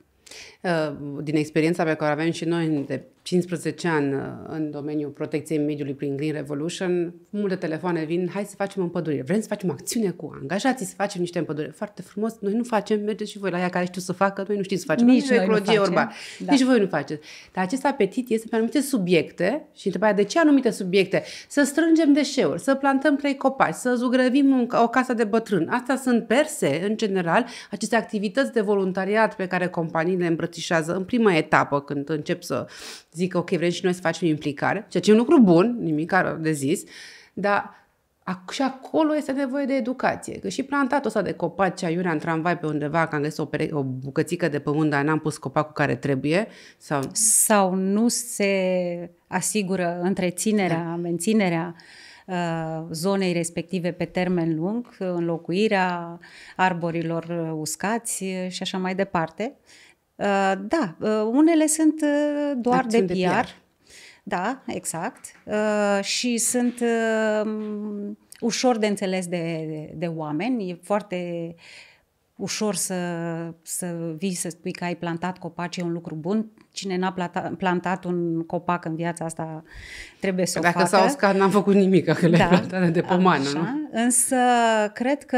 Uh, din experiența pe care o avem și noi de 15 ani uh, în domeniul protecției mediului prin Green Revolution, multe telefoane vin, hai să facem împădurire, vrem să facem acțiune cu angajații, să facem niște împădurire. Foarte frumos, noi nu facem, mergeți și voi la ea care știu să facă, noi nu știm să facem, nici nici ecologie urbană, da. nici voi nu faceți. Dar acest apetit este pe anumite subiecte și întrebarea de ce anumite subiecte? Să strângem deșeuri, să plantăm trei copaci, să zugrăvim o casă de bătrân. Asta sunt perse, în general, aceste activități de voluntariat pe care companiile îmbrățișează în prima etapă când încep să zică, ok, vrem și noi să facem implicare, ceea ce e un lucru bun, nimic de zis, dar și acolo este nevoie de educație. Că și plantatul ăsta de copaci aiurea în tramvai pe undeva, că am găsit o, pere- o bucățică de pământ, dar n-am pus copacul care trebuie. Sau, sau nu se asigură întreținerea, da. menținerea uh, zonei respective pe termen lung, înlocuirea arborilor uh, uscați uh, și așa mai departe. Uh, Uh, da, uh, unele sunt uh, doar de PR. De PR. Da, exact. Și sunt ușor de înțeles de, de oameni. E foarte ușor să, să vii să spui că ai plantat copaci, e un lucru bun cine n-a plata, plantat un copac în viața asta trebuie să Dacă o facă. Dacă s-a uscat, n-am făcut nimic, că le da, de pomană, așa. nu? Însă cred că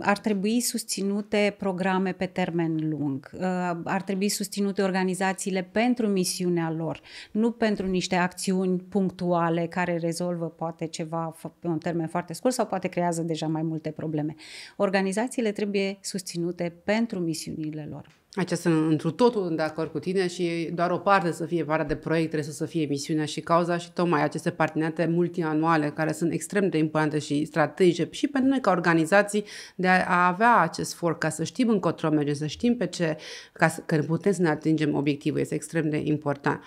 ar trebui susținute programe pe termen lung. Uh, ar trebui susținute organizațiile pentru misiunea lor, nu pentru niște acțiuni punctuale care rezolvă poate ceva pe un termen foarte scurt sau poate creează deja mai multe probleme. Organizațiile trebuie susținute pentru misiunile lor. Aici sunt întru totul de acord cu tine și doar o parte să fie vara de proiect, trebuie să fie misiunea și cauza și tocmai aceste parteneriate multianuale care sunt extrem de importante și strategice și pentru noi ca organizații de a avea acest for ca să știm încotro mergem, să știm pe ce, ca să, că putem să ne atingem obiectivul, este extrem de important.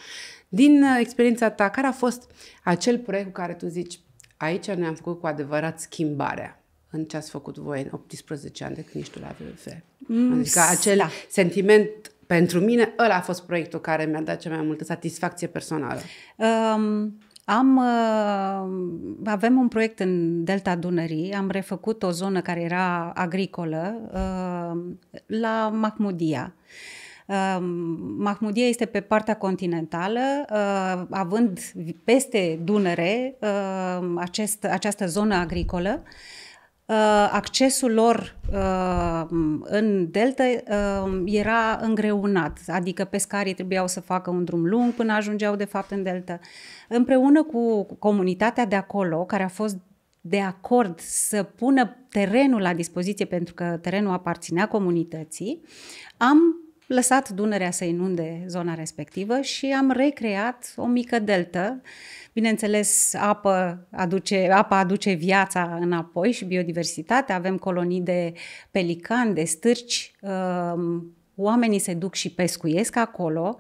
Din uh, experiența ta, care a fost acel proiect cu care tu zici, aici ne-am făcut cu adevărat schimbarea? în ce ați făcut voi în 18 ani de când ești tu la VVF. Mm, adică acel da. sentiment pentru mine, ăla a fost proiectul care mi-a dat cea mai multă satisfacție personală. Um, am, uh, avem un proiect în Delta Dunării, am refăcut o zonă care era agricolă uh, la Mahmudia. Uh, Mahmudia este pe partea continentală, uh, având peste Dunăre uh, acest, această zonă agricolă. Uh, Uh, accesul lor uh, în delta uh, era îngreunat, adică pescarii trebuiau să facă un drum lung până ajungeau de fapt în delta. Împreună cu comunitatea de acolo, care a fost de acord să pună terenul la dispoziție pentru că terenul aparținea comunității, am lăsat Dunărea să inunde zona respectivă și am recreat o mică deltă. Bineînțeles, apă aduce, apa aduce viața înapoi și biodiversitatea. Avem colonii de pelicani, de stârci, um, oamenii se duc și pescuiesc acolo,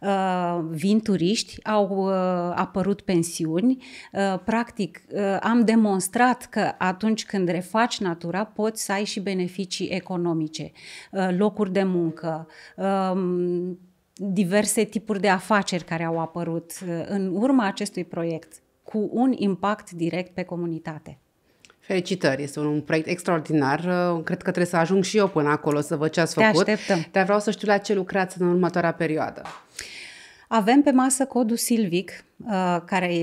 uh, vin turiști, au uh, apărut pensiuni. Uh, practic, am demonstrat că atunci când refaci natura, poți să ai și beneficii economice, locuri de muncă, um, diverse tipuri de afaceri care au apărut în urma acestui proiect, cu un impact direct pe comunitate. Felicitări, este un, un proiect extraordinar. Uh, cred că trebuie să ajung și eu până acolo să văd ce ați făcut. Te așteptăm. Dar vreau să știu la ce lucrați în următoarea perioadă. Avem pe masă codul Silvic, uh, care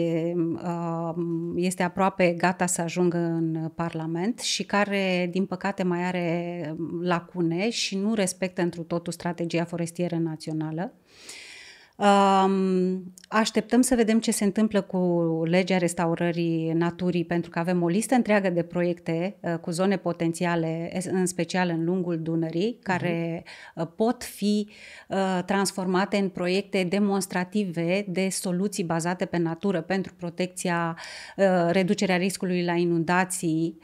uh, este aproape gata să ajungă în Parlament și care, din păcate, mai are lacune și nu respectă întru totul strategia forestieră națională. Așteptăm să vedem ce se întâmplă cu legea restaurării naturii, pentru că avem o listă întreagă de proiecte uh, cu zone potențiale, în special în lungul Dunării, care uh-huh. pot fi uh, transformate în proiecte demonstrative de soluții bazate pe natură pentru protecția, uh, reducerea riscului la inundații,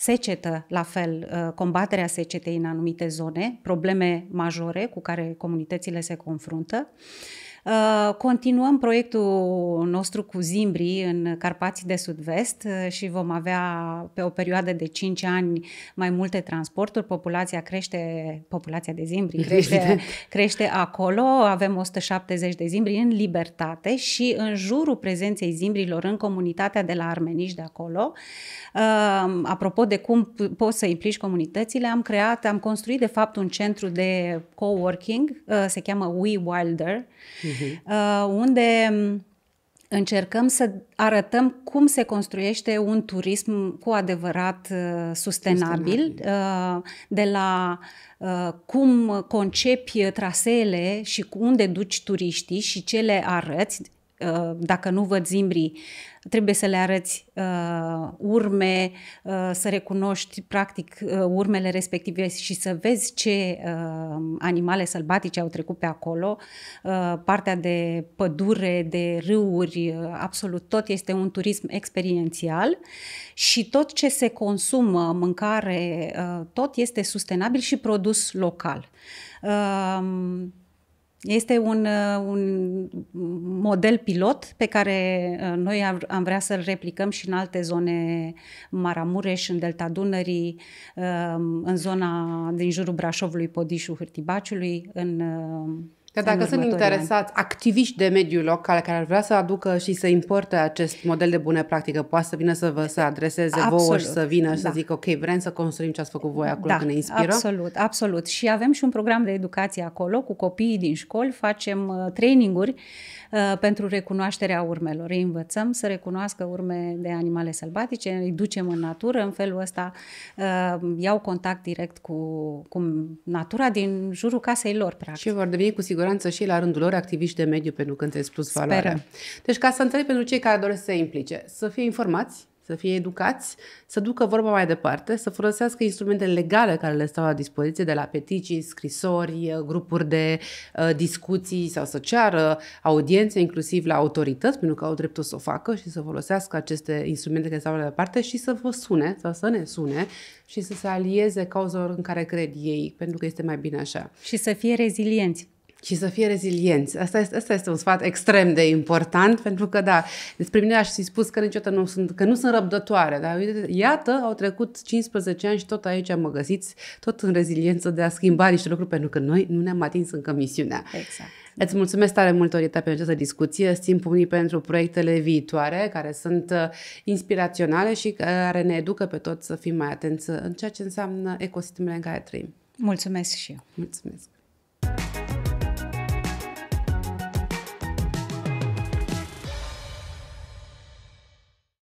secetă, la fel, uh, combaterea secetei în anumite zone, probleme majore cu care comunitățile se confruntă. Uh, Uh, continuăm proiectul nostru cu Zimbri în Carpații de Sud-Vest uh, și vom avea pe o perioadă de 5 ani mai multe transporturi. Populația crește, populația de Zimbri crește, crește acolo. Avem 170 de Zimbri în libertate și în jurul prezenței Zimbrilor în comunitatea de la Armeniș de acolo. Uh, apropo de cum poți să implici comunitățile, am creat, am construit de fapt un centru de coworking, se cheamă We Wilder. Mm-hmm uh-huh. Uh, unde um, încercăm să arătăm cum se construiește un turism cu adevărat uh, sustenabil, sustenabil. Uh, de la cum concepi traseele și unde duci turiștii și ce le arăți, dacă nu văd zimbrii, trebuie să le arăți uh, urme, uh, să recunoști practic uh, urmele respective și să vezi ce uh, animale sălbatice au trecut pe acolo. Uh, partea de pădure, de râuri, uh, absolut tot este un turism experiențial și tot ce se consumă, mâncare, uh, tot este sustenabil și produs local. Uh, este un, uh, un model pilot pe care uh, noi am, vrea să-l replicăm și în alte zone, Maramureș, în Delta Dunării, um, în zona din jurul Brașovului, Podișul, Hârtibaciului, în uh, Că dacă sunt da. interesați ani. activiști de mediul local care ar vrea să aducă și să importe acest model de bună practică, poate să vină să vă să adreseze absolut. vouă și să vină și da. să zică ok, vrem să construim ce ați făcut voi acolo, da, că ne inspiră? absolut, absolut. Și avem și un program de educație acolo cu copiii din școli, facem uh, traininguri uh, pentru recunoașterea urmelor. Îi învățăm să recunoască urme de animale sălbatice, îi ducem în natură, în felul ăsta uh, iau contact direct cu, cu natura din jurul casei lor, practic. Și vor deveni cu siguranță siguranță și la rândul lor activiști de mediu pentru că Cântesc Plus Valoare. Sperăm. Deci ca să înțeleg pentru cei care doresc să se implice, să fie informați, să fie educați, să ducă vorba mai departe, să folosească instrumentele legale care le stau la dispoziție, de la peticii, scrisori, grupuri de uh, discuții sau să ceară audiențe inclusiv la autorități, pentru că au dreptul să o facă și să folosească aceste instrumente care stau la departe și să vă sune sau să ne sune și să se alieze cauzelor în care cred ei, pentru că este mai bine așa. Și să fie rezilienți și să fie rezilienți. Asta este, asta este un sfat extrem de important, pentru că, da, despre mine aș fi spus că niciodată nu sunt, că nu sunt răbdătoare, dar uite, iată, au trecut 15 ani și tot aici mă găsiți, tot în reziliență de a schimba niște lucruri, pentru că noi nu ne-am atins încă misiunea. Exact. Îți mulțumesc tare mult, Orita, pentru această discuție. Îți țin pumnii pentru proiectele viitoare, care sunt uh, inspiraționale și uh, care ne educă pe toți să fim mai atenți în ceea ce înseamnă ecosistemele în care trăim. Mulțumesc și eu. Mulțumesc.